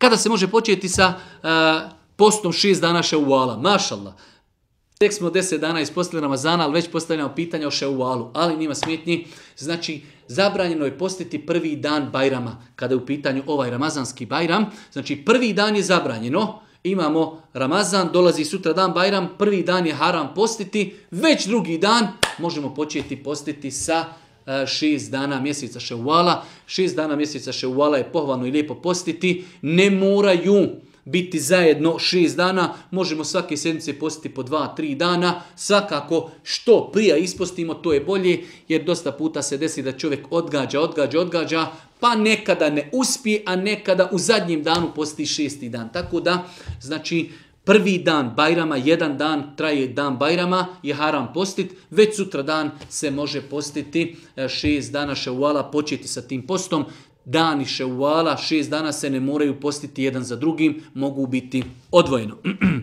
Kada se može početi sa uh, postom šest dana šeuala? Mašallah. Tek smo deset dana ispostavili Ramazana, ali već postavljamo pitanje o šeualu, ali nima smjetnji. Znači, zabranjeno je postiti prvi dan Bajrama, kada je u pitanju ovaj Ramazanski Bajram. Znači, prvi dan je zabranjeno, imamo Ramazan, dolazi sutra dan Bajram, prvi dan je haram postiti, već drugi dan možemo početi postiti sa E, šest dana mjeseca ševala. Šest dana mjeseca ševala je pohvalno i lijepo postiti. Ne moraju biti zajedno šest dana, možemo svake sedmice postiti po dva, tri dana. Svakako što prije ispostimo to je bolje jer dosta puta se desi da čovjek odgađa, odgađa, odgađa pa nekada ne uspije, a nekada u zadnjem danu posti šesti dan. Tako da, znači, prvi dan Bajrama, jedan dan traje dan Bajrama je haram postit, već sutra dan se može postiti e, šest dana ševala, početi sa tim postom. Dani ševala, šest dana se ne moraju postiti jedan za drugim, mogu biti odvojeno.